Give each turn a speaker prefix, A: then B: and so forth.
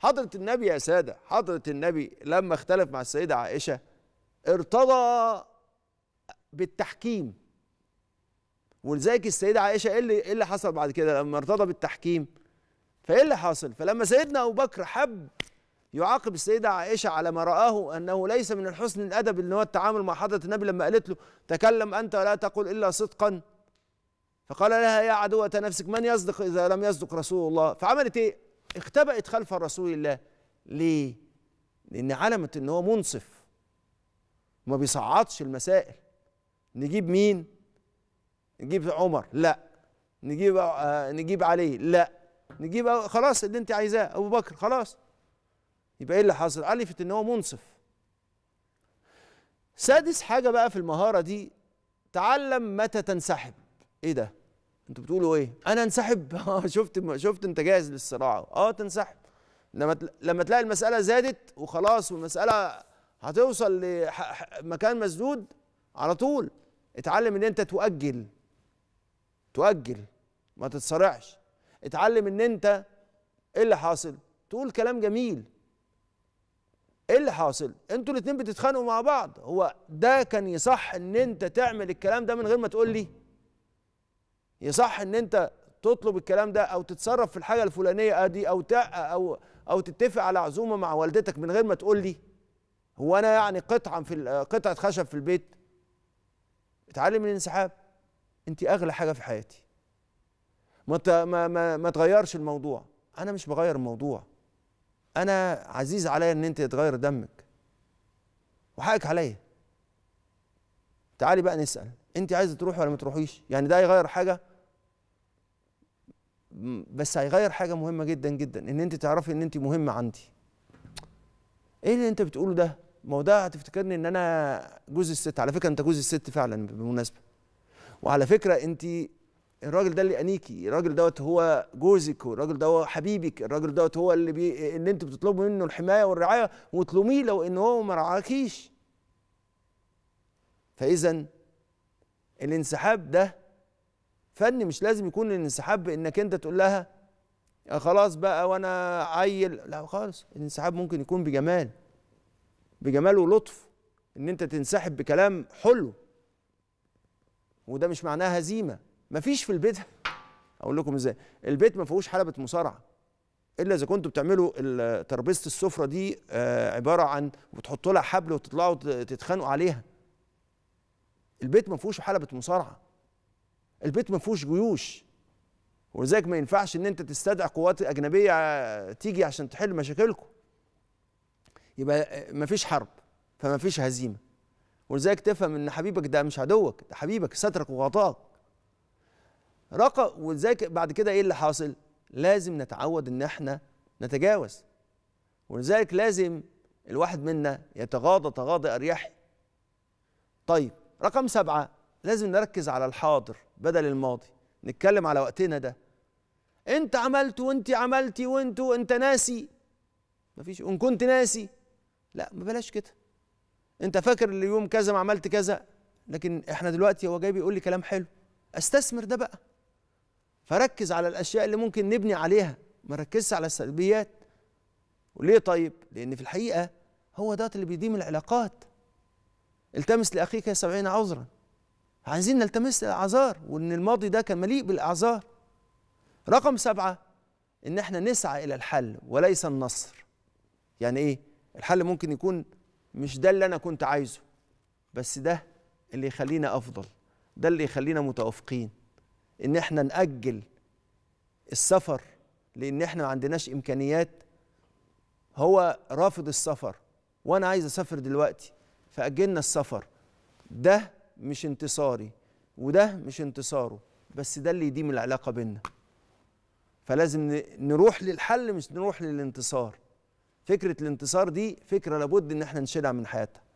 A: حضرة النبي يا سادة حضرة النبي لما اختلف مع السيدة عائشة ارتضى بالتحكيم ولذلك السيدة عائشة ايه اللي ايه اللي حصل بعد كده لما ارتضى بالتحكيم فايه اللي حاصل فلما سيدنا أبو بكر حب يعاقب السيدة عائشة على ما رآه أنه ليس من الحسن الأدب أن هو التعامل مع حضرة النبي لما قالت له تكلم أنت ولا تقل إلا صدقا فقال لها يا عدوة نفسك من يصدق إذا لم يصدق رسول الله فعملت إيه اختبأت خلف رسول الله ليه؟ لأن علمت إن هو منصف وما بيصعدش المسائل نجيب مين؟ نجيب عمر لا نجيب آه نجيب علي لا نجيب خلاص اللي انت عايزاه ابو بكر خلاص يبقى ايه اللي حصل؟ عرفت ان هو منصف سادس حاجة بقى في المهارة دي تعلم متى تنسحب ايه ده؟ انتوا بتقولوا ايه انا انسحب آه، شفت شفت انت جاهز للصراع اه تنسحب لما لما تلاقي المساله زادت وخلاص والمساله هتوصل لمكان مسدود على طول اتعلم ان انت تؤجل تؤجل ما تتصارعش اتعلم ان انت ايه اللي حاصل تقول كلام جميل ايه اللي حاصل انتوا الاتنين بتتخانقوا مع بعض هو ده كان يصح ان انت تعمل الكلام ده من غير ما تقول لي يصح ان انت تطلب الكلام ده او تتصرف في الحاجه الفلانيه آه، دي او او او تتفق على عزومه مع والدتك من غير ما تقول لي هو انا يعني قطعه في قطعه خشب في البيت اتعلم الانسحاب انت اغلى حاجه في حياتي ما ما ما, ما تغيرش الموضوع انا مش بغير الموضوع انا عزيز عليا ان انت تغير دمك وحقك عليا تعالي بقى نسال انت عايزه تروحي ولا ما تروحيش يعني ده هيغير حاجه بس هيغير حاجه مهمه جدا جدا ان انت تعرفي ان انت مهمه عندي ايه اللي انت بتقوله ده ما هو ده هتفتكرني ان انا جوز الست على فكره انت جوز الست فعلا بالمناسبه وعلى فكره انت الراجل ده اللي انيكي الراجل دوت هو جوزك والراجل ده هو حبيبك الراجل دوت هو اللي بي... اللي انت بتطلبي منه الحمايه والرعايه وتلوميه لو ان هو ما رعاكيش فاذا الانسحاب ده فن مش لازم يكون الانسحاب بانك انت تقول لها آه، خلاص بقى وانا عيل لا خالص الانسحاب ممكن يكون بجمال بجمال ولطف ان انت تنسحب بكلام حلو وده مش معناه هزيمه مفيش في البيت اقول لكم ازاي البيت ما فيهوش حلبه مصارعه الا اذا كنتوا بتعملوا تربيزه السفره دي آه، عباره عن وتحطوا لها حبل وتطلعوا تتخانقوا عليها البيت ما فيهوش حلبة مصارعة البيت ما فيهوش جيوش ولذلك ما ينفعش ان انت تستدعي قوات اجنبيه تيجي عشان تحل مشاكلكم يبقى ما فيش حرب فما فيش هزيمه ولذلك تفهم ان حبيبك ده مش عدوك ده حبيبك سترك وغطاك رقم ولذلك بعد كده ايه اللي حاصل لازم نتعود ان احنا نتجاوز ولذلك لازم الواحد منا يتغاضى تغاضي اريحي طيب رقم سبعة لازم نركز على الحاضر بدل الماضي نتكلم على وقتنا ده انت عملت وانت عملتي وانتوا انت ناسي مفيش ان كنت ناسي لا ما بلاش كده انت فاكر اليوم كذا ما عملت كذا لكن احنا دلوقتي هو جاي بيقول لي كلام حلو استثمر ده بقى فركز على الاشياء اللي ممكن نبني عليها ما ركزش على السلبيات وليه طيب لان في الحقيقه هو ده اللي بيديم العلاقات التمس لاخيك سبعين عذرا عايزين نلتمس الاعذار وان الماضي ده كان مليء بالاعذار رقم سبعه ان احنا نسعى الى الحل وليس النصر يعني ايه الحل ممكن يكون مش ده اللي انا كنت عايزه بس ده اللي يخلينا افضل ده اللي يخلينا متوافقين ان احنا ناجل السفر لان احنا ما عندناش امكانيات هو رافض السفر وانا عايز اسافر دلوقتي فأجلنا السفر ده مش انتصاري وده مش انتصاره بس ده اللي يديم العلاقة بينا فلازم نروح للحل مش نروح للانتصار فكرة الانتصار دي فكرة لابد ان احنا نشيلها من حياتنا